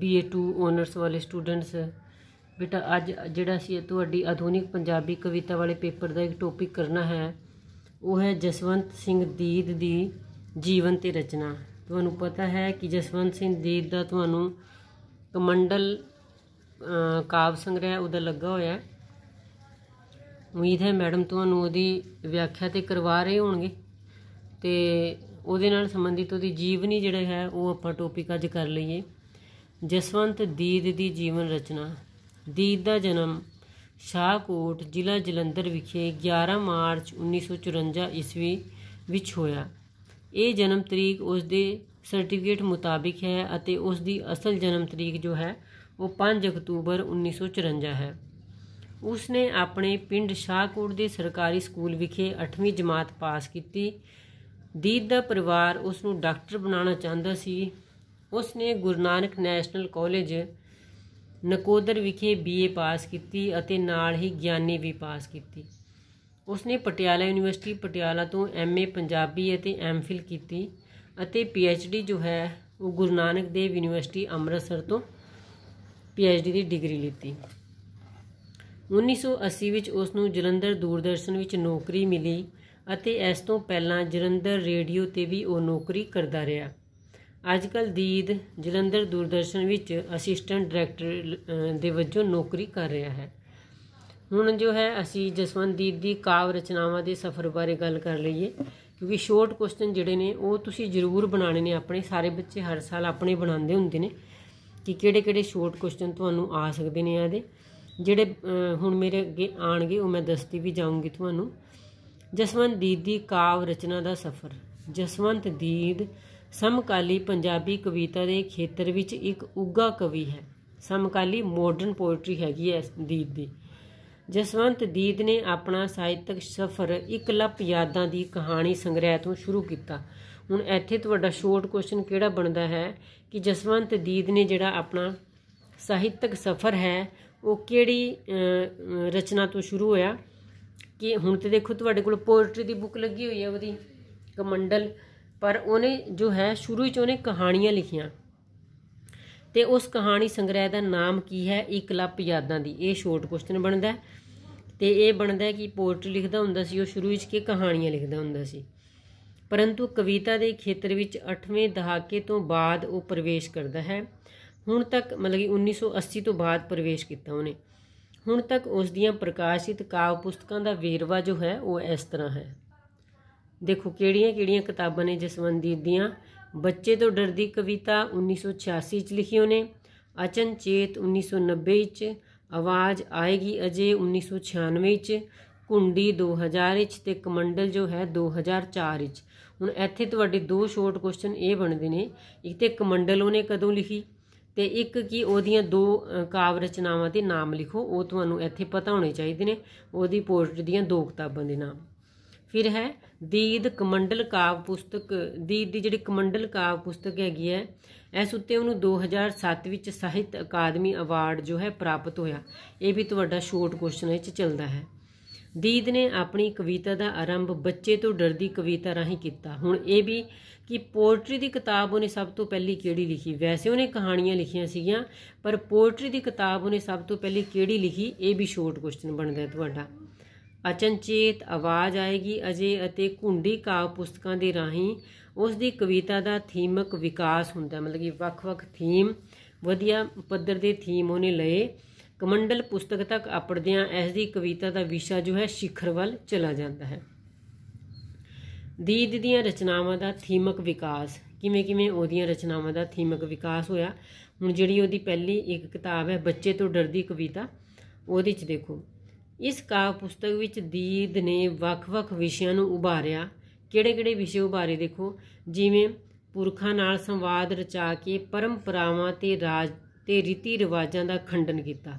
BA 2 honours ਵਾਲੇ students ਬੇਟਾ ਅੱਜ ਜਿਹੜਾ ਸੀ ਤੁਹਾਡੀ ਆਧੁਨਿਕ ਪੰਜਾਬੀ ਕਵਿਤਾ ਵਾਲੇ ਪੇਪਰ ਦਾ ਇੱਕ ਟੌਪਿਕ ਕਰਨਾ ਹੈ ਉਹ ਹੈ ਜਸਵੰਤ ਸਿੰਘ ਦੀਦ ਦੀ ਜੀਵਨ ਤੇ ਰਚਨਾ ਤੁਹਾਨੂੰ ਪਤਾ ਹੈ ਕਿ ਜਸਵੰਤ ਸਿੰਘ ਦੀਦ ਦਾ ਤੁਹਾਨੂੰ ਕਮੰਡਲ ਕਾਵ ਸੰਗ੍ਰਹਿ ਉਹਦਾ ਲੱਗਾ ਹੋਇਆ ਹੈ ਉਮੀਦ ਹੈ ਮੈਡਮ ਤੁਹਾਨੂੰ ਉਹਦੀ ਵਿਆਖਿਆ ਤੇ ਕਰਵਾ ਰਹੇ ਹੋਣਗੇ ਤੇ ਉਹਦੇ ਨਾਲ ਸੰਬੰਧਿਤ ਉਹਦੀ ਜੀਵਨੀ ਜਿਹੜਾ ਹੈ ਉਹ ਆਪਾਂ ਟੌਪਿਕ ਅੱਜ ਕਰ ਲਈਏ ਜਸਵੰਤ ਦੀਦ ਦੀ ਜੀਵਨ ਰਚਨਾ ਦੀਦ ਦਾ ਜਨਮ ਸ਼ਾਹਕੋਟ ਜ਼ਿਲ੍ਹਾ ਜਲੰਧਰ ਵਿਖੇ 11 ਮਾਰਚ 1954 ਈਸਵੀ ਵਿੱਚ ਹੋਇਆ ਇਹ ਜਨਮ ਤਰੀਕ ਉਸ ਦੇ ਸਰਟੀਫਿਕੇਟ ਮੁਤਾਬਿਕ ਹੈ ਅਤੇ ਉਸ ਦੀ ਅਸਲ ਜਨਮ ਤਰੀਕ ਜੋ ਹੈ ਉਹ 5 ਅਕਤੂਬਰ 1954 ਹੈ ਉਸ ਨੇ ਆਪਣੇ ਪਿੰਡ ਸ਼ਾਹਕੋਟ ਦੇ ਸਰਕਾਰੀ ਸਕੂਲ ਵਿਖੇ 8ਵੀਂ ਜਮਾਤ ਪਾਸ ਕੀਤੀ ਦੀਦ ਦਾ ਪਰਿਵਾਰ ਉਸ ਨੂੰ ਡਾਕਟਰ ਬਣਾਉਣਾ ਚਾਹੁੰਦਾ ਸੀ ਉਸ ਨੇ ਗੁਰੂ ਨਾਨਕ ਨੈਸ਼ਨਲ ਕਾਲਜ ਨਕੋਦਰ ਵਿਖੇ ਬੀਏ ਪਾਸ ਕੀਤੀ ਅਤੇ ਨਾਲ ਹੀ ਗਿਆਨੀ ਵੀ ਪਾਸ ਕੀਤੀ ਉਸ ਨੇ ਪਟਿਆਲਾ ਯੂਨੀਵਰਸਿਟੀ ਪਟਿਆਲਾ ਤੋਂ ਐਮਏ ਪੰਜਾਬੀ ਅਤੇ ਐਮਫਿਲ ਕੀਤੀ ਅਤੇ ਪੀਐਚਡੀ ਜੋ ਹੈ ਉਹ ਗੁਰੂ ਨਾਨਕ ਦੇਵ ਯੂਨੀਵਰਸਿਟੀ ਅੰਮ੍ਰਿਤਸਰ ਤੋਂ ਪੀਐਚਡੀ ਦੀ ਡਿਗਰੀ ਲਈਤੀ 1980 ਵਿੱਚ ਉਸ ਨੂੰ ਜਲੰਧਰ ਦੂਰਦਰਸ਼ਨ ਵਿੱਚ ਨੌਕਰੀ ਮਿਲੀ ਅਤੇ ਇਸ ਤੋਂ ਪਹਿਲਾਂ ਜਲੰਧਰ ਰੇਡੀਓ ਤੇ ਵੀ ਉਹ ਨੌਕਰੀ ਕਰਦਾ ਰਿਹਾ ਅੱਜ ਕੱਲ ਦੀਦ ਜਲੰਧਰ ਦੂਰਦਰਸ਼ਨ ਵਿੱਚ ਅਸਿਸਟੈਂਟ ਡਾਇਰੈਕਟਰ ਦੇ ਵਜੋਂ ਨੌਕਰੀ ਕਰ ਰਿਹਾ ਹੈ ਹੁਣ ਜੋ ਹੈ ਅਸੀਂ ਜਸਵੰਤ ਦੀਦ ਦੀ ਕਾਵ ਰਚਨਾਵਾਂ ਦੇ ਸਫ਼ਰ ਬਾਰੇ ਗੱਲ ਕਰ ਲਈਏ ਕਿਉਂਕਿ ਸ਼ੋਰਟ ਕੁਐਸਚਨ ਜਿਹੜੇ ਨੇ ਉਹ ਤੁਸੀਂ ਜ਼ਰੂਰ ਬਣਾਣੇ ਨੇ ਆਪਣੇ ਸਾਰੇ ਬੱਚੇ ਹਰ ਸਾਲ ਆਪਣੇ ਬਣਾਉਂਦੇ ਹੁੰਦੇ ਨੇ ਕਿ ਕਿਹੜੇ ਕਿਹੜੇ ਸ਼ੋਰਟ ਕੁਐਸਚਨ ਤੁਹਾਨੂੰ ਆ ਸਕਦੇ ਨੇ ਇਹਦੇ ਜਿਹੜੇ ਹੁਣ ਮੇਰੇ ਅੱਗੇ ਆਣਗੇ ਉਹ ਮੈਂ ਦੱਸਦੀ ਵੀ ਜਾਊਂਗੀ ਤੁਹਾਨੂੰ ਜਸਵੰਤ ਦੀਦ ਦੀ ਕਾਵ ਰਚਨਾ ਦਾ ਸਫ਼ਰ ਜਸਵੰਤ ਦੀਦ ਸਮਕਾਲੀ ਪੰਜਾਬੀ ਕਵਿਤਾ ਦੇ ਖੇਤਰ ਵਿੱਚ ਇੱਕ ਉੱਗਾ ਕਵੀ ਹੈ ਸਮਕਾਲੀ ਮਾਡਰਨ ਪੋਇਟਰੀ ਹੈਗੀ ਹੈ ਦੀਦ ਦੀ ਜਸਵੰਤ ਦੀਦ ਨੇ ਆਪਣਾ ਸਾਹਿਤਕ ਸਫ਼ਰ ਇਕਲਪ ਯਾਦਾਂ ਦੀ ਕਹਾਣੀ ਸੰਗ੍ਰਹਿ ਤੋਂ ਸ਼ੁਰੂ ਕੀਤਾ ਹੁਣ ਇੱਥੇ ਤੁਹਾਡਾ ਸ਼ੋਰਟ ਕੁਐਸਚਨ ਕਿਹੜਾ ਬਣਦਾ ਹੈ ਕਿ ਜਸਵੰਤ ਦੀਦ ਨੇ ਜਿਹੜਾ ਆਪਣਾ ਸਾਹਿਤਕ ਸਫ਼ਰ ਹੈ ਉਹ ਕਿਹੜੀ ਰਚਨਾ ਤੋਂ ਸ਼ੁਰੂ ਹੋਇਆ ਕਿ ਹੁਣ ਤੇ ਦੇਖੋ ਤੁਹਾਡੇ ਕੋਲ ਪੋਇਟਰੀ ਦੀ ਬੁੱਕ ਲੱਗੀ ਹੋਈ ਹੈ ਉਹਦੀ ਕਮੰਡਲ ਪਰ ਉਹਨੇ ਜੋ ਹੈ ਸ਼ੁਰੂ ਵਿੱਚ ਉਹਨੇ ਕਹਾਣੀਆਂ ਲਿਖੀਆਂ ਤੇ ਉਸ ਕਹਾਣੀ ਸੰਗ੍ਰਹਿ ਦਾ ਨਾਮ ਕੀ ਹੈ ਇਕਲਪ ਯਾਦਾਂ ਦੀ ਇਹ ਸ਼ੋਰਟ ਕੁਐਸਚਨ ਬਣਦਾ ਤੇ ਇਹ ਬਣਦਾ ਕਿ ਪੋਇਟਰੀ ਲਿਖਦਾ ਹੁੰਦਾ ਸੀ ਉਹ ਸ਼ੁਰੂ ਵਿੱਚ ਕਿ ਕਹਾਣੀਆਂ ਲਿਖਦਾ ਹੁੰਦਾ ਸੀ ਪਰੰਤੂ ਕਵਿਤਾ ਦੇ ਖੇਤਰ ਵਿੱਚ 8ਵੇਂ ਦਹਾਕੇ ਤੋਂ ਬਾਅਦ ਉਹ ਪ੍ਰਵੇਸ਼ ਕਰਦਾ ਹੈ ਹੁਣ ਤੱਕ ਮਤਲਬ ਕਿ 1980 ਤੋਂ ਬਾਅਦ ਪ੍ਰਵੇਸ਼ ਕੀਤਾ ਉਹਨੇ ਹੁਣ ਤੱਕ ਉਸ ਦੀਆਂ ਪ੍ਰਕਾਸ਼ਿਤ ਕਾਵ ਪੁਸਤਕਾਂ ਦਾ ਵੇਰਵਾ ਜੋ ਹੈ ਉਹ ਇਸ ਤਰ੍ਹਾਂ ਹੈ ਦੇਖੋ ਕਿਹੜੀਆਂ-ਕਿਹੜੀਆਂ ਕਿਤਾਬਾਂ ਨੇ ਜਸਵੰਦੀਪ ਦੀਆਂ ਬੱਚੇ ਤੋਂ ਡਰਦੀ ਕਵਿਤਾ 1986 ਚ ਲਿਖੀ ਉਹਨੇ ਚੇਤ 1990 ਚ ਆਵਾਜ਼ ਆਏਗੀ ਅਜੇ 1996 ਚ ਕੁੰਡੀ 2000 ਚ ਤੇ ਕਮੰਡਲ ਜੋ ਹੈ 2004 ਚ ਹੁਣ ਇੱਥੇ ਤੁਹਾਡੇ ਦੋ ਸ਼ੋਰਟ ਕੁਐਸਚਨ ਇਹ ਬਣਦੇ ਨੇ ਇੱਕ ਤੇ ਕਮੰਡਲ ਉਹਨੇ ਕਦੋਂ ਲਿਖੀ ਤੇ ਇੱਕ ਕੀ ਉਹਦੀਆਂ ਦੋ ਕਾਵ ਰਚਨਾਵਾਂ ਦੇ ਨਾਮ ਲਿਖੋ ਉਹ ਤੁਹਾਨੂੰ ਇੱਥੇ ਪਤਾ ਹੋਣੇ ਚਾਹੀਦੇ ਨੇ ਉਹਦੀ ਪੋਸਟ ਦੀਆਂ ਦੋ ਕਿਤਾਬਾਂ ਦੇ ਨਾਮ ਫਿਰ ਹੈ ਦੀਦ ਕਮੰਡਲ ਕਾਵ ਪੁਸਤਕ ਦੀਦ ਦੀ ਜਿਹੜੀ ਕਮੰਡਲ ਕਾਵ ਪੁਸਤਕ ਹੈਗੀ ਹੈ ਇਸ ਉੱਤੇ ਉਹਨੂੰ 2007 ਵਿੱਚ ਸਾਹਿਤ ਅਕਾਦਮੀ ਅਵਾਰਡ ਜੋ ਹੈ ਪ੍ਰਾਪਤ ਹੋਇਆ ਇਹ ਵੀ ਤੁਹਾਡਾ ਸ਼ੋਰਟ ਕੁਐਸਚਨ ਵਿੱਚ ਚੱਲਦਾ ਹੈ ਦੀਦ ਨੇ ਆਪਣੀ ਕਵਿਤਾ ਦਾ ਆਰੰਭ ਬੱਚੇ ਤੋਂ ਡਰਦੀ ਕਵਿਤਾ ਰਾਹੀਂ ਕੀਤਾ ਹੁਣ ਇਹ ਵੀ ਕਿ ਪੋਇਟਰੀ ਦੀ ਕਿਤਾਬ ਉਹਨੇ ਸਭ ਤੋਂ ਪਹਿਲੀ ਕਿਹੜੀ ਲਿਖੀ ਵੈਸੇ ਉਹਨੇ ਕਹਾਣੀਆਂ ਲਿਖੀਆਂ ਸੀਗੀਆਂ ਪਰ ਪੋਇਟਰੀ ਦੀ ਕਿਤਾਬ ਉਹਨੇ ਸਭ ਤੋਂ ਪਹਿਲੀ ਕਿਹੜੀ ਲਿਖੀ ਇਹ ਵੀ ਸ਼ੋਰਟ ਕੁਐਸਚਨ ਬਣਦਾ ਹੈ ਤੁਹਾਡਾ ਅਚਨਚੇਤ ਆਵਾਜ਼ ਆਏਗੀ ਅਜੇ ਅਤੇ ਕੁੰਡੀ ਕਾਵ ਪੁਸਤਕਾਂ ਦੇ ਰਾਹੀਂ ਉਸ ਦੀ ਕਵਿਤਾ ਦਾ ਥੀਮਕ ਵਿਕਾਸ ਹੁੰਦਾ ਮਤਲਬ ਕਿ ਵੱਖ-ਵੱਖ ਥੀਮ ਵਧੀਆ ਪੱਧਰ ਦੇ ਥੀਮ ਉਹਨੇ ਲਏ ਕਮੰਡਲ ਪੁਸਤਕ ਤੱਕ ਆਪੜਦਿਆਂ ਇਸ ਦੀ ਕਵਿਤਾ ਦਾ ਵਿਸ਼ਾ ਜੋ ਹੈ ਸਿਖਰ ਵੱਲ ਚਲਾ ਜਾਂਦਾ ਹੈ ਦੀਦ ਦੀਆਂ ਰਚਨਾਵਾਂ ਦਾ ਥੀਮਕ ਵਿਕਾਸ ਕਿਵੇਂ ਕਿਵੇਂ ਉਹਦੀਆਂ ਰਚਨਾਵਾਂ ਦਾ ਥੀਮਕ ਵਿਕਾਸ ਹੋਇਆ ਹੁਣ ਜਿਹੜੀ ਉਹਦੀ ਪਹਿਲੀ ਇੱਕ ਕਿਤਾਬ ਹੈ ਬੱਚੇ ਤੋਂ ਡਰਦੀ ਕਵਿਤਾ ਉਹਦੇ 'ਚ ਦੇਖੋ ਇਸ ਕਾਵ ਪੁਸਤਕ ਵਿੱਚ ਦੀਦ ਨੇ ਵੱਖ-ਵੱਖ ਵਿਸ਼ਿਆਂ ਨੂੰ ਉਭਾਰਿਆ ਕਿਹੜੇ-ਕਿਹੜੇ ਵਿਸ਼ੇ ਉਭਾਰੇ ਦੇਖੋ ਜਿਵੇਂ ਪੁਰਖਾਂ ਨਾਲ ਸੰਵਾਦ ਰਚਾ ਕੇ ਪਰੰਪਰਾਵਾਂ ਤੇ ਰਾਜ ਤੇ ਰੀਤੀ ਰਿਵਾਜਾਂ ਦਾ ਖੰਡਨ ਕੀਤਾ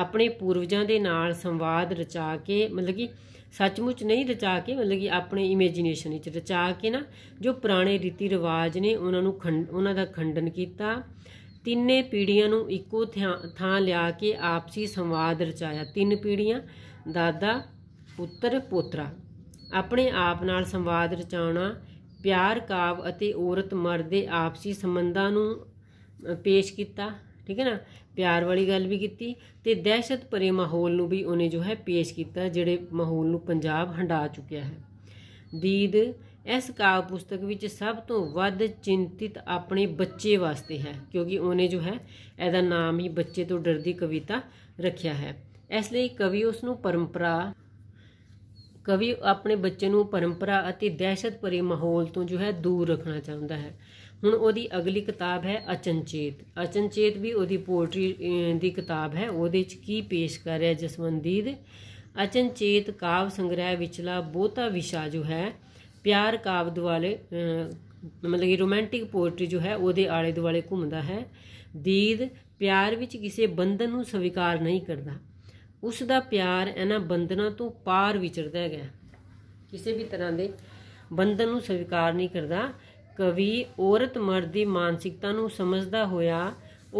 ਆਪਣੇ ਪੂਰਵਜਾਂ ਦੇ ਨਾਲ ਸੰਵਾਦ ਰਚਾ ਕੇ ਮਤਲਬ ਕਿ ਸੱਚਮੁੱਚ ਨਹੀਂ ਰਚਾ ਕੇ ਮਤਲਬ ਕਿ ਆਪਣੇ ਇਮੇਜਿਨੇਸ਼ਨ ਵਿੱਚ ਰਚਾ ਕੇ ਨਾ ਜੋ ਪੁਰਾਣੇ ਰੀਤੀ ਰਿਵਾਜ ਨੇ ਉਹਨਾਂ ਨੂੰ ਉਹਨਾਂ ਦਾ ਖੰਡਨ ਕੀਤਾ ਤਿੰਨੇ ਪੀੜ੍ਹੀਆਂ ਨੂੰ ਇੱਕੋ ਥਾਂ ਲਿਆ ਕੇ ਆਪਸੀ ਸੰਵਾਦ ਰਚਾਇਆ ਤਿੰਨ ਪੀੜ੍ਹੀਆਂ ਦਾਦਾ ਪੁੱਤਰ ਪੋਤਰਾ ਆਪਣੇ ਆਪ ਨਾਲ ਸੰਵਾਦ ਰਚਾਉਣਾ ਪਿਆਰ ਕਾਵ ਅਤੇ ਔਰਤ ਮਰਦ ਦੇ ਆਪਸੀ ਸੰਬੰਧਾਂ ਨੂੰ ਪੇਸ਼ ਕੀਤਾ ਠੀਕ ਹੈ ਨਾ ਪਿਆਰ ਵਾਲੀ ਗੱਲ ਵੀ ਕੀਤੀ ਤੇ دہشت ਭਰੇ ਮਾਹੌਲ ਨੂੰ ਵੀ ਉਹਨੇ ਜੋ ਹੈ ਪੇਸ਼ ਕੀਤਾ ਜਿਹੜੇ ਮਾਹੌਲ ਨੂੰ ਪੰਜਾਬ ਹੰਡਾ ਚੁੱਕਿਆ ਹੈ ਦੀਦ ਇਸ ਕਾਵ ਪੁਸਤਕ ਵਿੱਚ ਸਭ ਤੋਂ ਵੱਧ ਚਿੰਤਿਤ ਆਪਣੇ ਬੱਚੇ ਵਾਸਤੇ ਹੈ ਕਿਉਂਕਿ ਉਹਨੇ ਜੋ ਹੈ ਇਹਦਾ ਨਾਮ ਹੀ ਬੱਚੇ ਤੋਂ ਡਰਦੀ ਕਵਿਤਾ ਰੱਖਿਆ ਹੈ ਇਸ ਲਈ ਕਵੀ ਉਸ ਨੂੰ ਪਰੰਪਰਾ ਕਵੀ ਆਪਣੇ ਬੱਚੇ ਨੂੰ ਪਰੰਪਰਾ ਅਤੇ ਦਹਿਸ਼ਤ ਭਰੇ ਮਾਹੌਲ ਤੋਂ ਜੋ ਹੈ ਦੂਰ ਰੱਖਣਾ ਚਾਹੁੰਦਾ ਹੈ ਹੁਣ ਉਹਦੀ ਅਗਲੀ ਕਿਤਾਬ ਹੈ ਅਚਨਚੇਤ ਅਚਨਚੇਤ ਵੀ ਉਹਦੀ ਪੋਇਟਰੀ ਦੀ ਕਿਤਾਬ ਹੈ ਉਹਦੇ ਚ ਕੀ ਪੇਸ਼ ਕਰ ਰਿਹਾ ਜਸਵੰਦੀਦ ਅਚਨਚੇਤ ਕਾਵ ਸੰਗ੍ਰਹਿ ਵਿਚਲਾ ਬਹੁਤਾ ਵਿਸ਼ਾ ਜੋ ਹੈ ਪਿਆਰ ਕਾਵ ਦੁਆਲੇ ਮਤਲਬ ਕਿ ਰੋਮਾਂਟਿਕ ਪੋਇਟਰੀ ਜੋ ਹੈ ਉਹਦੇ ਆਲੇ ਦੁਆਲੇ ਘੁੰਮਦਾ ਹੈ ਦੀਦ ਪਿਆਰ ਵਿੱਚ ਕਿਸੇ ਬੰਧਨ ਨੂੰ ਸਵੀਕਾਰ ਨਹੀਂ ਕਰਦਾ ਉਸ ਦਾ ਪਿਆਰ ਇਹਨਾਂ ਬੰਧਨਾਂ ਤੋਂ ਪਾਰ ਵਿਚਰਦਾ ਹੈਗਾ ਕਿਸੇ ਵੀ ਤਰ੍ਹਾਂ ਦੇ ਬੰਧਨ ਨੂੰ ਸਵੀਕਾਰ ਨਹੀਂ ਕਰਦਾ ਕਵੀ ਔਰਤ ਮਰਦ ਦੀ ਮਾਨਸਿਕਤਾ ਨੂੰ ਸਮਝਦਾ ਹੋਇਆ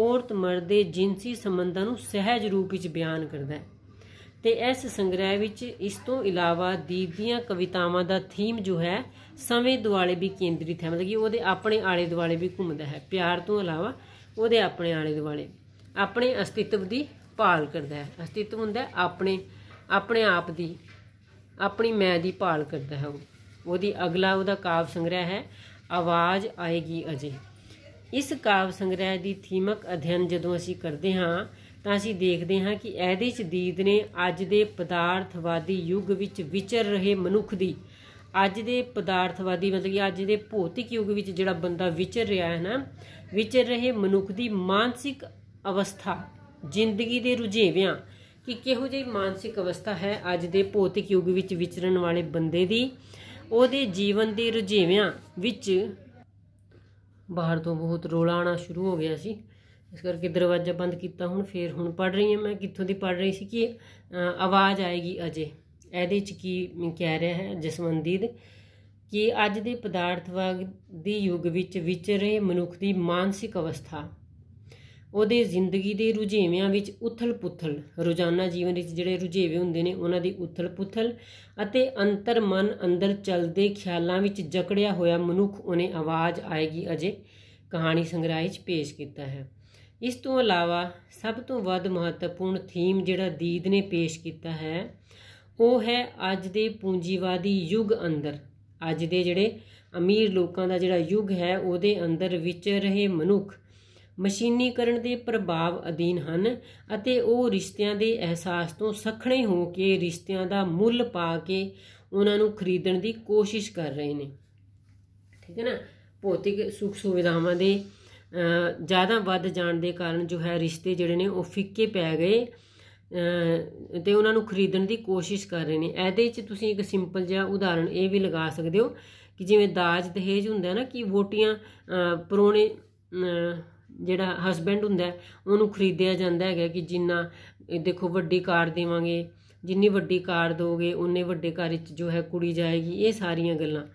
ਔਰਤ ਮਰਦ ਦੇ ਜਿੰਸੀ ਸੰਬੰਧਾਂ ਨੂੰ ਸਹਿਜ ਰੂਪ ਵਿੱਚ ਬਿਆਨ ਕਰਦਾ ਹੈ ਤੇ ਇਸ ਸੰਗ੍ਰਹਿ ਵਿੱਚ ਇਸ ਤੋਂ ਇਲਾਵਾ ਦੀਪ ਦੀਆਂ ਕਵਿਤਾਵਾਂ ਦਾ ਥੀਮ ਜੋ ਹੈ ਸਮੇਂ ਦੁਆਲੇ ਵੀ ਕੇਂਦਰਿਤ ਹੈ ਮਤਲਬ ਕਿ ਉਹਦੇ ਆਪਣੇ ਆਲੇ ਦੁਆਲੇ ਵੀ ਘੁੰਮਦਾ ਹੈ ਪਿਆਰ ਤੋਂ ਇਲਾਵਾ ਉਹਦੇ ਆਪਣੇ ਆਲੇ ਦੁਆਲੇ ਆਪਣੇ ਅਸਤਿਤਵ ਦੀ ਭਾਲ ਕਰਦਾ ਹੈ ਅਸਤਿਤਵ ਹੁੰਦਾ ਆਪਣੇ ਆਪਣੇ ਆਪ ਦੀ ਆਪਣੀ ਮੈਂ ਦੀ ਭਾਲ ਕਰਦਾ ਹੈ ਉਹ ਉਹਦੀ ਅਗਲਾ ਉਹਦਾ ਕਾਵ ਸੰਗ੍ਰਹਿ ਹੈ ਆਵਾਜ਼ ਆਏਗੀ ਅਜੇ ਇਸ ਕਾਵ ਸੰਗ੍ਰਹਿ ਦੀ ਥੀਮਕ ਅਧਿਐਨ ਜਦੋਂ ਅਸੀਂ ਕਰਦੇ ਹਾਂ ਤਾਂ ਅਸੀਂ ਦੇਖਦੇ ਹਾਂ ਕਿ ਇਹਦੇ ਚ ਦੀਦ ਨੇ ਅੱਜ ਦੇ ਪਦਾਰਥਵਾਦੀ ਯੁੱਗ ਵਿੱਚ ਵਿਚਰ ਰਹੇ ਮਨੁੱਖ ਦੀ ਅੱਜ ਦੇ ਪਦਾਰਥਵਾਦੀ ਮਤਲਬ ਕਿ ਅੱਜ ਦੇ ਭੌਤਿਕ ਯੁੱਗ ਵਿੱਚ ਜਿਹੜਾ ਬੰਦਾ ਵਿਚਰ ਰਿਹਾ ਹੈ ਨਾ ਵਿਚਰ ਰਹੇ ਮਨੁੱਖ ਦੀ ਮਾਨਸਿਕ ਅਵਸਥਾ ਜ਼ਿੰਦਗੀ ਦੇ ਰੁਝੇਵਿਆਂ ਕਿ ਕਿਹੋ ਜਿਹੀ ਮਾਨਸਿਕ ਅਵਸਥਾ ਹੈ ਅੱਜ ਦੇ ਭੌਤਿਕ ਯੁੱਗ ਵਿੱਚ ਵਿਚਰਨ ਵਾਲੇ ਬੰਦੇ ਦੀ ਉਹਦੇ ਜੀਵਨ ਦੇ ਰੁਝੇਵਿਆਂ ਵਿੱਚ ਬਾਹਰ ਤੋਂ ਬਹੁਤ ਰੋਲਾ ਆਣਾ ਸ਼ੁਰੂ ਹੋ ਗਿਆ ਸੀ ਇਸ ਕਰਕੇ ਦਰਵਾਜ਼ਾ ਬੰਦ ਕੀਤਾ ਹੁਣ ਫੇਰ ਹੁਣ ਪੜ ਰਹੀ ਹਾਂ ਮੈਂ ਕਿੱਥੋਂ ਦੀ ਪੜ ਰਹੀ ਸੀ ਕਿ ਆਵਾਜ਼ ਆਏਗੀ ਅਜੇ ਇਹਦੇ ਚ ਕੀ ਕਹਿ ਰਿਹਾ ਹੈ ਜਸਵੰਦੀਦ ਕਿ ਅੱਜ ਦੇ ਪਦਾਰਥਵਾਦ ਦੇ ਯੁੱਗ ਵਿੱਚ ਵਿਚਰੇ ਮਨੁੱਖ ਦੀ ਮਾਨਸਿਕ ਅਵਸਥਾ ਉਹਦੇ ਜ਼ਿੰਦਗੀ ਦੇ ਰੁਝੇਵਿਆਂ ਵਿੱਚ ਉਥਲ-ਪੁਥਲ ਰੋਜ਼ਾਨਾ ਜੀਵਨ ਵਿੱਚ ਜਿਹੜੇ ਰੁਝੇਵੇਂ ਹੁੰਦੇ ਨੇ ਉਹਨਾਂ ਦੀ ਉਥਲ-ਪੁਥਲ ਅਤੇ ਅੰਤਰ ਮਨ ਅੰਦਰ ਚੱਲਦੇ ਖਿਆਲਾਂ ਵਿੱਚ ਜਕੜਿਆ ਹੋਇਆ ਮਨੁੱਖ ਉਹਨੇ ਆਵਾਜ਼ ਆਏਗੀ ਅਜੇ ਕਹਾਣੀ ਸੰਗ੍ਰਹਿ ਵਿੱਚ ਪੇਸ਼ ਕੀਤਾ ਹੈ ਇਸ ਤੋਂ ਇਲਾਵਾ ਸਭ ਤੋਂ ਵੱਧ ਮਹੱਤਵਪੂਰਨ ਥੀਮ ਜਿਹੜਾ ਦੀਦ ਨੇ ਪੇਸ਼ ਕੀਤਾ ਹੈ ਉਹ ਹੈ ਅੱਜ ਦੇ ਪੂੰਜੀਵਾਦੀ ਯੁੱਗ ਅੰਦਰ ਅੱਜ ਦੇ ਜਿਹੜੇ ਅਮੀਰ ਲੋਕਾਂ ਦਾ ਜਿਹੜਾ ਯੁੱਗ ਹੈ ਉਹਦੇ ਅੰਦਰ ਵਿਚਰ ਰਹੇ ਮਨੁੱਖ ਮਸ਼ੀਨੀਕਰਨ ਦੇ ਪ੍ਰਭਾਵ ਅਧੀਨ ਹਨ ਅਤੇ ਉਹ ਰਿਸ਼ਤਿਆਂ ਦੇ ਅਹਿਸਾਸ ਤੋਂ ਸਖਣੇ ਹੋ ਕੇ ਰਿਸ਼ਤਿਆਂ ਦਾ ਮੁੱਲ ਪਾ ਕੇ ਉਹਨਾਂ ਨੂੰ ਖਰੀਦਣ ਦੀ ਕੋਸ਼ਿਸ਼ ਕਰ ਰਹੇ ਨੇ ਠੀਕ ਹੈ ਨਾ ਭੌਤਿਕ ਸੁੱਖ ਸੁਵਿਧਾਵਾਂ ਦੇ ਜ਼ਿਆਦਾ ਵੱਧ ਜਾਣ ਦੇ ਕਾਰਨ ਜੋ ਹੈ ਰਿਸ਼ਤੇ ਜਿਹੜੇ ਨੇ ਉਹ ਫਿੱਕੇ ਪੈ ਗਏ ਤੇ ਉਹਨਾਂ ਨੂੰ ਖਰੀਦਣ ਦੀ ਕੋਸ਼ਿਸ਼ ਕਰ ਰਹੇ ਨੇ ਇਹਦੇ ਵਿੱਚ ਤੁਸੀਂ ਇੱਕ ਸਿੰਪਲ ਜਿਹਾ ਉਦਾਹਰਣ ਇਹ ਵੀ ਲਗਾ ਸਕਦੇ ਹੋ ਕਿ ਜਿਵੇਂ ਦਾਜ ਦਹੇਜ ਹੁੰਦਾ ਨਾ ਕਿ ਵੋਟੀਆਂ ਪੁਰਾਣੇ ਜਿਹੜਾ ਹਸਬੰਡ ਹੁੰਦਾ ਉਹਨੂੰ ਖਰੀਦਿਆ ਜਾਂਦਾ ਹੈਗਾ ਕਿ ਜਿੰਨਾ ਦੇਖੋ ਵੱਡੀ ਕਾਰ ਦੇਵਾਂਗੇ ਜਿੰਨੀ ਵੱਡੀ ਕਾਰ ਦੋਗੇ ਉਹਨੇ ਵੱਡੇ ਘਰ ਵਿੱਚ ਜੋ ਹੈ ਕੁੜੀ ਜਾਏਗੀ ਇਹ ਸਾਰੀਆਂ ਗੱਲਾਂ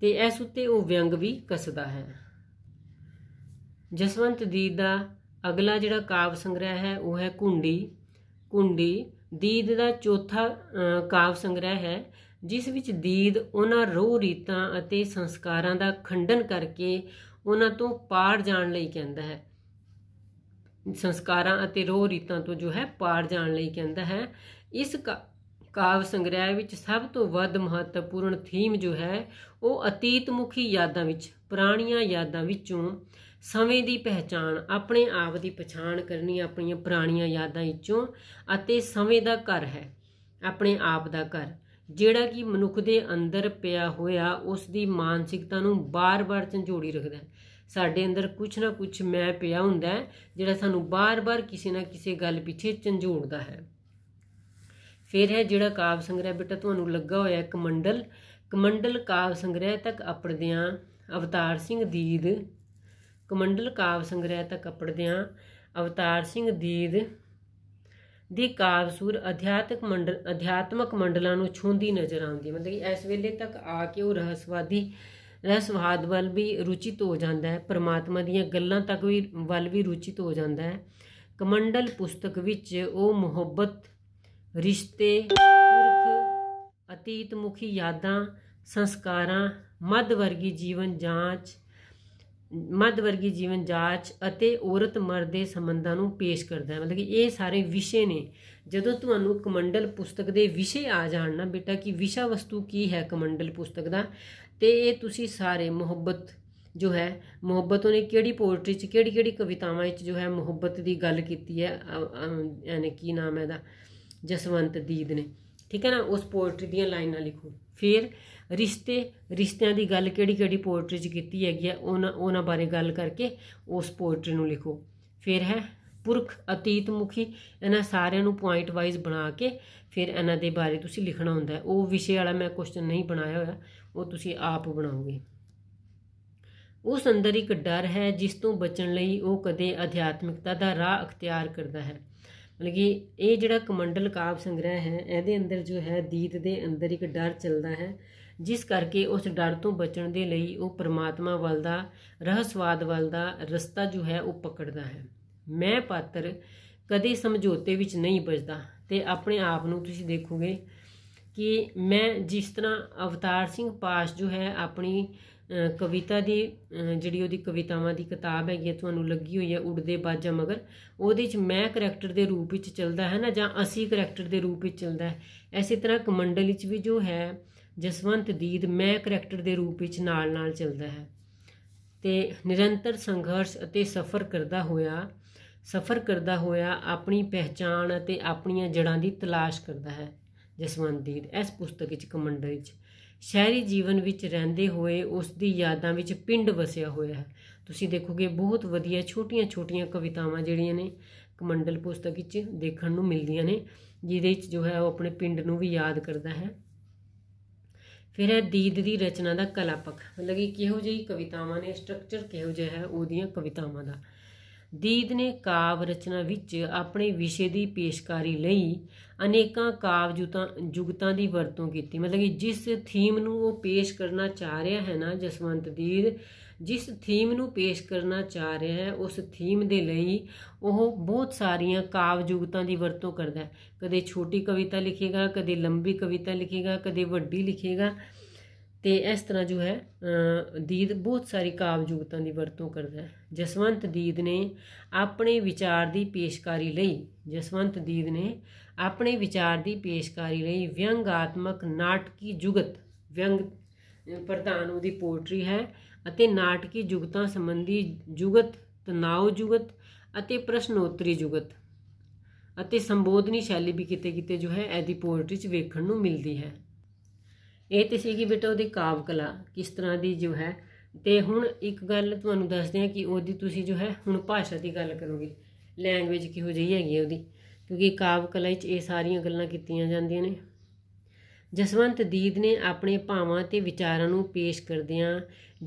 ਤੇ ਇਸ ਉੱਤੇ ਉਹ ਵਿਅੰਗ ਵੀ ਕੱਸਦਾ ਹੈ ਜਸਵੰਤ ਦੀਦ ਦਾ ਅਗਲਾ ਜਿਹੜਾ ਕਾਵ ਸੰਗ੍ਰਹਿ ਹੈ ਉਹ ਹੈ ਕੁੰਡੀ ਕੁੰਡੀ ਦੀਦ ਦਾ ਚੌਥਾ ਕਾਵ ਸੰਗ੍ਰਹਿ ਹੈ ਜਿਸ ਵਿੱਚ ਦੀਦ ਉਹਨਾਂ ਰੋਹ ਰੀਤਾਂ ਅਤੇ ਸੰਸਕਾਰਾਂ ਦਾ ਖੰਡਨ ਕਰਕੇ ਉਹਨਾਂ ਤੋਂ ਪਾਰ ਜਾਣ ਲਈ ਕਹਿੰਦਾ ਹੈ ਸੰਸਕਾਰਾਂ ਅਤੇ ਰੋਹ ਰੀਤਾਂ ਤੋਂ ਜੋ ਹੈ ਪਾਰ ਜਾਣ ਲਈ ਕਹਿੰਦਾ ਹੈ ਇਸ ਕਾਵ ਸੰਗ੍ਰਹਿ ਵਿੱਚ ਸਭ ਤੋਂ ਵੱਧ ਮਹੱਤਵਪੂਰਨ ਥੀਮ ਜੋ ਹੈ ਉਹ ਅਤੀਤ ਮੁਖੀ ਯਾਦਾਂ ਵਿੱਚ ਪੁਰਾਣੀਆਂ ਯਾਦਾਂ ਵਿੱਚੋਂ ਸਮੇਂ ਦੀ ਪਹਿਚਾਣ ਆਪਣੇ ਆਪ ਦੀ ਪਛਾਣ ਕਰਨੀ ਆਪਣੀਆਂ ਪੁਰਾਣੀਆਂ ਯਾਦਾਂ ਵਿੱਚੋਂ ਅਤੇ ਸਮੇਂ ਦਾ ਘਰ ਹੈ ਆਪਣੇ ਆਪ ਦਾ ਘਰ ਜਿਹੜਾ ਕਿ ਮਨੁੱਖ ਦੇ ਅੰਦਰ ਪਿਆ ਹੋਇਆ ਉਸ ਦੀ ਮਾਨਸਿਕਤਾ ਨੂੰ ਬਾਰ-ਬਾਰ ਝੰਜੋੜੀ ਰੱਖਦਾ ਹੈ ਸਾਡੇ ਅੰਦਰ ਕੁਝ ਨਾ ਕੁਝ ਮੈਂ ਪਿਆ ਹੁੰਦਾ ਹੈ ਜਿਹੜਾ ਸਾਨੂੰ ਬਾਰ-ਬਾਰ ਕਿਸੇ ਨਾ ਕਿਸੇ ਗੱਲ ਪਿੱਛੇ ਝੰਜੋੜਦਾ ਹੈ ਫਿਰ ਹੈ ਜਿਹੜਾ ਕਾਵ ਸੰਗ੍ਰਹਿ ਬਿੱਟਾ ਤੁਹਾਨੂੰ ਲੱਗਾ ਹੋਇਆ ਇੱਕ ਮੰਡਲ ਕਮੰਡਲ ਕਾਵ ਸੰਗ੍ਰਹਿ ਤੱਕ ਅਪੜਦਿਆਂ ਅਵਤਾਰ ਸਿੰਘ ਦੀਦ ਕਮੰਡਲ ਕਾਵ ਸੰਗ੍ਰਹਿ ਤੱਕ ਪੜਦਿਆਂ ਅਵਤਾਰ ਸਿੰਘ ਦੀਦ ਦੀ ਕਾਵਸੂਰ ਅਧਿਆਤਮਕ ਮੰਡਲ ਅਧਿਆਤਮਕ ਮੰਡਲਾਂ ਨੂੰ ਛੂੰਦੀ ਨਜ਼ਰ ਆਉਂਦੀ ਮਤਲਬ ਕਿ ਇਸ ਵੇਲੇ ਤੱਕ ਆ ਕੇ ਉਹ ਰਹਿਸਵਾਦੀ ਰਹਸਵਾਦ ਵੱਲ ਵੀ ਰੁਚਿਤ ਹੋ ਜਾਂਦਾ ਹੈ ਪ੍ਰਮਾਤਮਾ ਦੀਆਂ ਗੱਲਾਂ ਤੱਕ ਵੀ ਵੱਲ ਵੀ ਰੁਚਿਤ ਹੋ ਜਾਂਦਾ ਹੈ ਕਮੰਡਲ ਪੁਸਤਕ ਵਿੱਚ ਉਹ ਮੁਹੱਬਤ ਰਿਸ਼ਤੇ ਪੁਰਖ ਅਤੀਤ ਮੁਖੀ ਯਾਦਾਂ ਸੰਸਕਾਰਾਂ ਮੱਧ ਵਰਗੀ ਜੀਵਨ ਜਾਂਚ ਮੱਧ ਵਰਗੀ ਜੀਵਨ ਜਾਂਚ ਅਤੇ ਔਰਤ ਮਰਦ ਦੇ ਸੰਬੰਧਾਂ ਨੂੰ ਪੇਸ਼ ਕਰਦਾ ਹੈ ਮਤਲਬ ਕਿ ਇਹ ਸਾਰੇ ਵਿਸ਼ੇ ਨੇ ਜਦੋਂ ਤੁਹਾਨੂੰ ਕਮੰਡਲ ਪੁਸਤਕ ਦੇ ਵਿਸ਼ੇ ਆ ਜਾਣ ਨਾ ਬੇਟਾ ਕਿ ਵਿਸ਼ਾ ਵਸਤੂ ਕੀ ਹੈ ਕਮੰਡਲ ਪੁਸਤਕ ਦਾ ਤੇ ਇਹ ਤੁਸੀਂ ਸਾਰੇ ਮੁਹੱਬਤ ਜੋ ਹੈ ਮੁਹੱਬਤ ਉਹਨੇ ਕਿਹੜੀ ਪੋਇਟਰੀ ਚ ਕਿਹੜੀ ਕਿਹੜੀ ਕਵਿਤਾਵਾਂ ਵਿੱਚ ਜੋ ਹੈ ਮੁਹੱਬਤ ਦੀ ਗੱਲ ਕੀਤੀ ਹੈ ਯਾਨੀ ਕੀ ਨਾਮ ਹੈ ਦਾ ਜਸਵੰਤ ਦੀਦ ਨੇ ਠੀਕ ਹੈ ਨਾ ਉਸ ਪੋਇਟਰੀ ਦੀਆਂ ਲਾਈਨਾਂ ਲਿਖੋ ਫਿਰ ਰਿਸ਼ਤੇ ਰਿਸ਼ਤਿਆਂ ਦੀ ਗੱਲ ਕਿਹੜੀ ਕਿਹੜੀ ਪੋਇਟਰੀ 'ਚ ਕੀਤੀ ਹੈਗੀ ਹੈ ਉਹਨਾਂ ਉਹਨਾਂ ਬਾਰੇ ਗੱਲ ਕਰਕੇ ਉਸ ਪੋਇਟਰੀ ਨੂੰ ਲਿਖੋ ਫਿਰ ਹੈ ਪੁਰਖ ਅਤੀਤ ਮੁਖੀ ਇਹਨਾਂ ਸਾਰਿਆਂ ਨੂੰ ਪੁਆਇੰਟ ਵਾਈਜ਼ ਬਣਾ ਕੇ ਫਿਰ ਇਹਨਾਂ ਦੇ ਬਾਰੇ ਤੁਸੀਂ ਲਿਖਣਾ ਹੁੰਦਾ ਉਹ ਵਿਸ਼ੇ ਵਾਲਾ ਮੈਂ ਕੁਐਸਚਨ ਨਹੀਂ ਬਣਾਇਆ ਹੋਇਆ ਉਹ ਤੁਸੀਂ ਆਪ ਬਣਾਓਗੇ ਉਸ ਅੰਦਰ ਇੱਕ ਡਰ ਹੈ ਜਿਸ ਤੋਂ ਬਚਣ ਲਈ ਉਹ ਕਦੇ ਅਧਿਆਤਮਿਕਤਾ ਦਾ ਰਾਹ ਅਖਤਿਆਰ ਕਰਦਾ ਹੈ ਮਤਲਬ ਕਿ ਇਹ ਜਿਹੜਾ ਕਮੰਡਲ ਕਾਵ ਸੰਗ੍ਰਹਿ ਹੈ ਇਹਦੇ ਅੰਦਰ ਜੋ ਹੈ ਦੀਤ ਦੇ ਅੰਦਰ ਇੱਕ ਡਰ ਚੱਲਦਾ ਹੈ ਜਿਸ ਕਰਕੇ ਉਸ ਡਰ ਤੋਂ ਬਚਣ ਦੇ ਲਈ ਉਹ ਪ੍ਰਮਾਤਮਾ ਵੱਲ ਦਾ ਰਹਿਸਵਾਦ ਵੱਲ ਦਾ ਰਸਤਾ ਜੋ ਹੈ ਉਹ ਪਕੜਦਾ ਹੈ ਮੈਂ ਪਾਤਰ ਕਦੇ ਸਮਝੋਤੇ ਵਿੱਚ ਨਹੀਂ ਬਚਦਾ ਤੇ ਆਪਣੇ ਆਪ ਨੂੰ ਤੁਸੀਂ ਦੇਖੋਗੇ ਕਿ ਮੈਂ ਜਿਸ ਤਰ੍ਹਾਂ ਅਵਤਾਰ ਸਿੰਘ ਪਾਸ਼ ਜੋ ਹੈ ਆਪਣੀ ਕਵਿਤਾ ਦੀ ਜਿਹੜੀ ਉਹਦੀ ਕਵਿਤਾਵਾਂ ਦੀ ਕਿਤਾਬ ਹੈਗੀ ਤੁਹਾਨੂੰ ਲੱਗੀ ਹੋਈ ਹੈ ਉੜਦੇ ਬਾਜਾ ਮਗਰ ਉਹਦੇ ਵਿੱਚ ਮੈਂ ਕੈਰੈਕਟਰ ਦੇ ਰੂਪ ਵਿੱਚ ਚੱਲਦਾ ਹੈ ਨਾ ਜਾਂ ਅਸੀਂ ਕੈਰੈਕਟਰ ਦੇ ਰੂਪ ਵਿੱਚ ਚੱਲਦਾ ਹੈ ਐਸੀ ਤਰ੍ਹਾਂ ਕਮੰਡਲ ਵਿੱਚ ਵੀ ਜੋ ਹੈ ਜਸਵੰਤ ਦੀਦ ਮੈਂ ਕਰੈਕਟਰ ਦੇ ਰੂਪ ਵਿੱਚ ਨਾਲ-ਨਾਲ ਚੱਲਦਾ ਹੈ ਤੇ ਨਿਰੰਤਰ ਸੰਘਰਸ਼ ਅਤੇ ਸਫ਼ਰ ਕਰਦਾ ਹੋਇਆ ਸਫ਼ਰ ਕਰਦਾ ਹੋਇਆ ਆਪਣੀ ਪਹਿਚਾਣ ਅਤੇ ਆਪਣੀਆਂ ਜੜਾਂ ਦੀ ਤਲਾਸ਼ ਕਰਦਾ ਹੈ ਜਸਵੰਤ ਦੀਦ ਇਸ ਪੁਸਤਕ ਵਿੱਚ ਕਮੰਡਰ ਵਿੱਚ ਸ਼ਹਿਰੀ ਜੀਵਨ ਵਿੱਚ ਰਹਿੰਦੇ ਹੋਏ ਉਸ ਦੀ ਯਾਦਾਂ ਵਿੱਚ ਪਿੰਡ ਵਸਿਆ ਹੋਇਆ ਹੈ ਤੁਸੀਂ ਦੇਖੋਗੇ ਬਹੁਤ ਵਧੀਆ ਛੋਟੀਆਂ-ਛੋਟੀਆਂ ਕਵਿਤਾਵਾਂ ਜਿਹੜੀਆਂ ਨੇ ਕਮੰਡਲ ਪੁਸਤਕ ਵਿੱਚ ਦੇਖਣ ਨੂੰ ਮਿਲਦੀਆਂ ਨੇ ਜਿਹਦੇ ਵਿੱਚ ਜੋ ਹੈ ਉਹ ਆਪਣੇ ਪਿੰਡ ਨੂੰ ਵੀ ਯਾਦ ਕਰਦਾ ਹੈ ਫਿਰ ਹੈ ਦੀਦ ਦੀ ਰਚਨਾ ਦਾ ਕਲਾ ਪੱਖ ਮਤਲਬ ਕਿ ਕਿਹੋ ਜਿਹੀ ਕਵਿਤਾਵਾਂ ਨੇ ਸਟਰਕਚਰ ਕਿਹੋ ਜਿਹਾ ਹੈ ਉਹਦੀਆਂ ਕਵਿਤਾਵਾਂ ਦਾ ਦੀਦ ਨੇ ਕਾਵ ਰਚਨਾ ਵਿੱਚ ਆਪਣੇ ਵਿਸ਼ੇ ਦੀ ਪੇਸ਼ਕਾਰੀ ਲਈ ਅਨੇਕਾਂ ਕਾਵ ਜੁਗਤਾਂ ਜੁਗਤਾਂ ਦੀ ਵਰਤੋਂ ਕੀਤੀ ਮਤਲਬ ਕਿ ਜਿਸ ਥੀਮ ਨੂੰ ਉਹ ਪੇਸ਼ ਕਰਨਾ ਚਾਹ ਰਿਹਾ ਹੈ ਨਾ ਜਸਵੰਤ ਦੀਦ ਜਿਸ ਥੀਮ ਨੂੰ ਪੇਸ਼ ਕਰਨਾ ਚਾਹ ਰਿਹਾ ਹੈ ਉਸ ਥੀਮ ਦੇ ਲਈ ਉਹ ਬਹੁਤ ਸਾਰੀਆਂ ਕਾਵ ਜੁਗਤਾਂ ਦੀ ਵਰਤੋਂ ਕਰਦਾ ਹੈ ਕਦੇ ਛੋਟੀ ਕਵਿਤਾ ਲਿਖੇਗਾ ਕਦੇ ਲੰਬੀ ਕਵਿਤਾ ਲਿਖੇਗਾ ਕਦੇ ਵੱਡੀ ਲਿਖੇਗਾ ਤੇ ਇਸ ਤਰ੍ਹਾਂ ਜੋ ਹੈ ਦੀਦ ਬਹੁਤ ਸਾਰੀ ਕਾਵ ਜੁਗਤਾਂ ਦੀ ਵਰਤੋਂ ਕਰਦਾ ਹੈ ਜਸਵੰਤ ਦੀਦ ਨੇ ਆਪਣੇ ਵਿਚਾਰ ਦੀ ਪੇਸ਼ਕਾਰੀ ਲਈ ਜਸਵੰਤ ਦੀਦ ਨੇ ਆਪਣੇ ਵਿਚਾਰ ਦੀ ਪੇਸ਼ਕਾਰੀ ਲਈ ਵਿਅੰਗਾਤਮਕ ਨਾਟਕੀ ਜੁਗਤ ਵਿਅੰਗ ਪ੍ਰਧਾਨ ਉਹਦੀ ਪੋਇਟਰੀ ਹੈ ਅਤੇ ਨਾਟਕੀ ਜੁਗਤਾਂ ਸੰਬੰਧੀ ਜੁਗਤ ਤਨਾਉ ਜੁਗਤ ਅਤੇ ਪ੍ਰਸ਼ਨੋਤਰੀ ਜੁਗਤ ਅਤੇ ਸੰਬੋਧਨੀ ਸ਼ੈਲੀ ਵੀ ਕਿਤੇ ਕਿਤੇ ਜੋ ਹੈ ਐਦੀ ਪੋਇਟਰੀ 'ਚ ਵੇਖਣ ਨੂੰ ਮਿਲਦੀ ਹੈ ਇਹ ਤੇ ਸੀਗੀ ਬੇਟਾ ਉਹਦੀ ਕਾਵ ਕਲਾ ਕਿਸ ਤਰ੍ਹਾਂ ਦੀ ਜੋ ਹੈ ਤੇ ਹੁਣ ਇੱਕ ਗੱਲ ਤੁਹਾਨੂੰ ਦੱਸਦੇ ਆ ਕਿ ਉਹਦੀ ਤੁਸੀਂ ਜੋ ਹੈ ਹੁਣ ਭਾਸ਼ਾ ਦੀ ਗੱਲ ਕਰੋਗੇ ਲੈਂਗੁਏਜ ਕਿਹੋ ਜਿਹੀ ਹੈਗੀ ਉਹਦੀ ਕਿਉਂਕਿ ਕਾਵ ਕਲਾ ਵਿੱਚ ਇਹ ਸਾਰੀਆਂ ਗੱਲਾਂ ਕੀਤੀਆਂ ਜਾਂਦੀਆਂ ਨੇ ਜਸਵੰਤ ਦੀਦ ਨੇ ਆਪਣੇ ਭਾਵਾਂ ਤੇ ਵਿਚਾਰਾਂ ਨੂੰ ਪੇਸ਼ ਕਰਦਿਆਂ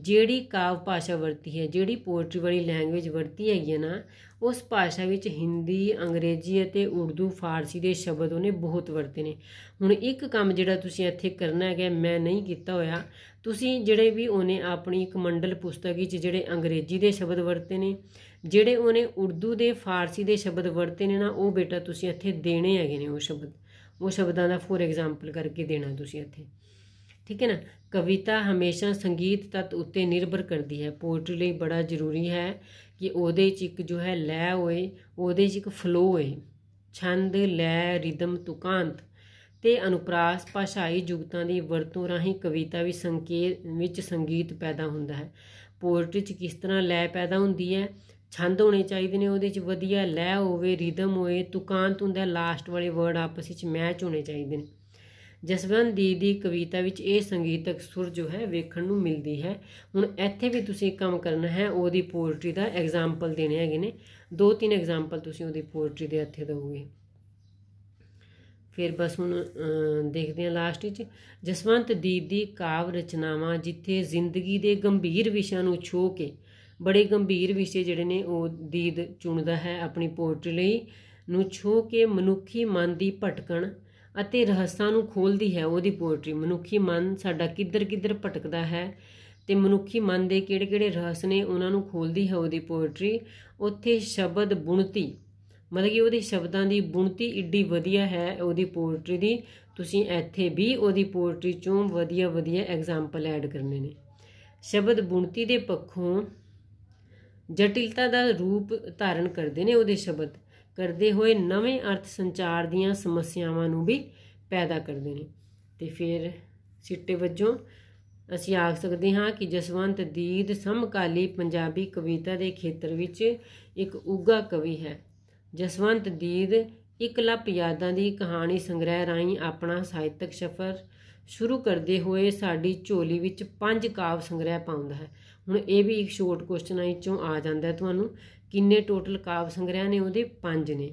ਜਿਹੜੀ ਕਾਵ ਭਾਸ਼ਾ ਵਰਤੀ ਹੈ ਜਿਹੜੀ ਪੋਇਟਰੀ ਵਾਲੀ ਲੈਂਗੁਏਜ ਵਰਤੀ ਹੈਗੀ ਹੈ ਨਾ ਉਸ ਭਾਸ਼ਾ ਵਿੱਚ ਹਿੰਦੀ ਅੰਗਰੇਜ਼ੀ ਅਤੇ ਉਰਦੂ ਫਾਰਸੀ ਦੇ ਸ਼ਬਦ ਉਹਨੇ ਬਹੁਤ ਵਰਤੇ ਨੇ ਹੁਣ ਇੱਕ ਕੰਮ ਜਿਹੜਾ ਤੁਸੀਂ ਇੱਥੇ ਕਰਨਾ ਹੈਗਾ ਮੈਂ ਨਹੀਂ ਕੀਤਾ ਹੋਇਆ ਤੁਸੀਂ ਜਿਹੜੇ ਵੀ ਉਹਨੇ ਆਪਣੀ ਇੱਕ ਮੰਡਲ ਪੁਸਤਕ ਵਿੱਚ ਜਿਹੜੇ ਅੰਗਰੇਜ਼ੀ ਦੇ ਸ਼ਬਦ ਵਰਤੇ ਨੇ ਜਿਹੜੇ ਉਹਨੇ ਉਰਦੂ ਦੇ ਫਾਰਸੀ ਦੇ ਸ਼ਬਦ ਵਰਤੇ ਨੇ ਨਾ ਉਹ ਬੇਟਾ ਤੁਸੀਂ ਇੱਥੇ ਦੇਣੇ ਹੈਗੇ ਨੇ ਉਹ ਸ਼ਬਦ ਉਹ ਸ਼ਬਦਾਂ ਦਾ ਫੋਰ ਐਗਜ਼ਾਮਪਲ ਕਰਕੇ ਦੇਣਾ ਤੁਸੀਂ ਇੱਥੇ ਠੀਕ ਹੈ ਨਾ ਕਵਿਤਾ ਹਮੇਸ਼ਾ ਸੰਗੀਤ ਤਤ ਉੱਤੇ ਨਿਰਭਰ ਕਰਦੀ ਹੈ ਪੋਇਟਰੀ ਲਈ ਬੜਾ ਜ਼ਰੂਰੀ ਹੈ ਕਿ ਉਹਦੇ 'ਚ ਇੱਕ ਜੋ ਹੈ ਲੈ ਹੋਏ ਉਹਦੇ 'ਚ ਇੱਕ ਫਲੋ ਹੋਏ ਛੰਦ ਲੈ ਰਿਦਮ ਤੁਕਾਂਤ ਤੇ ਅਨੁਪਰਾਸ ਭਾਸ਼ਾਈ ਜੁਗਤਾਂ ਦੀ ਵਰਤੋਂ ਰਾਹੀਂ ਕਵਿਤਾ ਵੀ ਸੰਕੇਤ ਵਿੱਚ ਸੰਗੀਤ ਪੈਦਾ ਹੁੰਦਾ ਹੈ ਪੋਇਟਰੀ 'ਚ ਕਿਸ ਤਰ੍ਹਾਂ ਲੈ ਪੈਦਾ ਹੁੰਦੀ ਹੈ ਛੰਦ ਹੋਣੇ ਚਾਹੀਦੇ ਨੇ ਉਹਦੇ 'ਚ ਵਧੀਆ ਲੈ ਹੋਵੇ ਰਿਦਮ ਹੋਵੇ ਤੁਕਾਂਤ ਹੁੰਦਾ ਲਾਸਟ ਵਾਲੇ ਵਰਡ ਆਪਸ ਵਿੱਚ ਮੈਚ ਹੋਣੇ ਚਾਹੀਦੇ ਨੇ ਜਸਵੰਤ ਦੀ ਦੀ ਕਵਿਤਾ ਵਿੱਚ ਇਹ ਸੰਗੀਤਕ ਸੁਰ ਜੋ ਹੈ ਵੇਖਣ ਨੂੰ ਮਿਲਦੀ ਹੈ ਹੁਣ ਇੱਥੇ ਵੀ ਤੁਸੀਂ ਕੰਮ ਕਰਨਾ ਹੈ ਉਹਦੀ ਪੋਇਟਰੀ ਦਾ ਐਗਜ਼ਾਮਪਲ ਦੇਣੇ ਹੈਗੇ ਨੇ ਦੋ ਤਿੰਨ ਐਗਜ਼ਾਮਪਲ ਤੁਸੀਂ ਉਹਦੀ ਪੋਇਟਰੀ ਦੇ ਇੱਥੇ ਦੋਗੇ ਫਿਰ ਬਸ ਹੁਣ ਦੇਖਦੇ ਹਾਂ ਲਾਸਟ ਵਿੱਚ ਜਸਵੰਤ ਦੀ ਦੀ ਕਾਵ ਰਚਨਾਵਾਂ ਜਿੱਥੇ ਜ਼ਿੰਦਗੀ ਦੇ ਗੰਭੀਰ ਵਿਸ਼ਿਆਂ ਨੂੰ ਛੋ ਕੇ ਬੜੇ ਗੰਭੀਰ ਵਿਸ਼ੇ ਜਿਹੜੇ ਨੇ ਉਹ ਦੀਦ ਚੁਣਦਾ ਹੈ ਆਪਣੀ ਪੋਇਟਰੀ ਲਈ ਨੂੰ ਛੋ ਕੇ ਮਨੁੱਖੀ ਮਨ ਦੀ ਭਟਕਣ ਅਤੇ ਰਹੱਸਾਂ ਨੂੰ ਖੋਲਦੀ ਹੈ ਉਹਦੀ ਪੋਇਟਰੀ ਮਨੁੱਖੀ ਮਨ ਸਾਡਾ ਕਿੱਧਰ ਕਿੱਧਰ ਭਟਕਦਾ ਹੈ ਤੇ ਮਨੁੱਖੀ ਮਨ ਦੇ ਕਿਹੜੇ-ਕਿਹੜੇ ਰਹੱਸ ਨੇ ਉਹਨਾਂ ਨੂੰ ਖੋਲਦੀ ਹੈ ਉਹਦੀ ਪੋਇਟਰੀ ਉੱਥੇ ਸ਼ਬਦ ਬੁਣਤੀ ਮਤਲਬ ਕਿ ਉਹਦੇ ਸ਼ਬਦਾਂ ਦੀ ਬੁਣਤੀ ਇੱਡੀ ਵਧੀਆ ਹੈ ਉਹਦੀ ਪੋਇਟਰੀ ਦੀ ਤੁਸੀਂ ਇੱਥੇ ਵੀ ਉਹਦੀ ਪੋਇਟਰੀ ਚੋਂ ਵਧੀਆ ਵਧੀਆ ਐਗਜ਼ਾਮਪਲ ਐਡ ਕਰਨੇ ਨੇ ਸ਼ਬਦ ਬੁਣਤੀ ਦੇ ਪੱਖੋਂ ਜਟਿਲਤਾ ਦਾ ਰੂਪ ਧਾਰਨ ਕਰਦੇ ਨੇ ਉਹਦੇ ਸ਼ਬਦ ਕਰਦੇ ਹੋਏ ਨਵੇਂ ਅਰਥ ਸੰਚਾਰ ਦੀਆਂ ਸਮੱਸਿਆਵਾਂ ਨੂੰ ਵੀ ਪੈਦਾ ਕਰਦੇ ਨੇ ਤੇ ਫਿਰ ਸਿੱਟੇ ਵੱਜੋਂ ਅਸੀਂ ਆਖ ਸਕਦੇ ਹਾਂ ਕਿ ਜਸਵੰਤ ਦੀਦ ਸਮਕਾਲੀ ਪੰਜਾਬੀ ਕਵਿਤਾ ਦੇ ਖੇਤਰ ਵਿੱਚ ਇੱਕ ਉੱਗਾ ਕਵੀ ਹੈ ਜਸਵੰਤ ਦੀਦ ਇਕਲਪ ਯਾਦਾਂ ਦੀ ਕਹਾਣੀ ਸੰਗ੍ਰਹਿ ਰਾਈ ਆਪਣਾ ਸਾਹਿਤਕ ਸਫ਼ਰ ਸ਼ੁਰੂ ਕਰਦੇ ਹੋਏ ਸਾਡੀ ਝੋਲੀ ਵਿੱਚ ਪੰਜ ਕਾਵ ਸੰਗ੍ਰਹਿ ਪਾਉਂਦਾ ਹੈ ਹੁਣ ਇਹ ਵੀ ਇੱਕ ਸ਼ੋਰਟ ਕੁਐਸਚਨ ਆਈ ਚੋਂ ਆ ਜਾਂਦਾ ਤੁਹਾਨੂੰ ਕਿੰਨੇ ਟੋਟਲ ਕਾਵ ਸੰਗ੍ਰਹਿ ਨੇ ਉਹਦੇ ਪੰਜ ਨੇ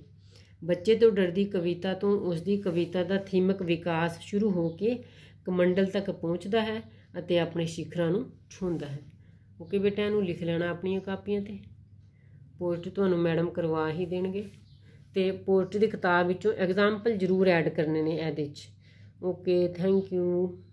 ਬੱਚੇ ਤੋਂ ਡਰਦੀ ਕਵਿਤਾ ਤੋਂ ਉਸ ਦੀ ਕਵਿਤਾ ਦਾ ਥੀਮਕ ਵਿਕਾਸ ਸ਼ੁਰੂ ਹੋ ਕੇ ਕਮੰਡਲ ਤੱਕ ਪਹੁੰਚਦਾ ਹੈ ਅਤੇ ਆਪਣੇ ਸਿਖਰਾਂ ਨੂੰ ਛੂੰਹਦਾ ਹੈ ਓਕੇ ਬੇਟਾ ਇਹਨੂੰ ਲਿਖ ਲੈਣਾ ਆਪਣੀਆਂ ਕਾਪੀਆਂ ਤੇ ਪੋਸਟ ਤੁਹਾਨੂੰ ਮੈਡਮ ਕਰਵਾ ਹੀ ਦੇਣਗੇ ਤੇ ਪੋਸਟ ਦੀ ਕਿਤਾਬ ਵਿੱਚੋਂ ਐਗਜ਼ਾਮਪਲ ਜ਼ਰੂਰ ਐਡ ਕਰਨੇ ਨੇ ਇਹਦੇ ਵਿੱਚ ओके थैंक यू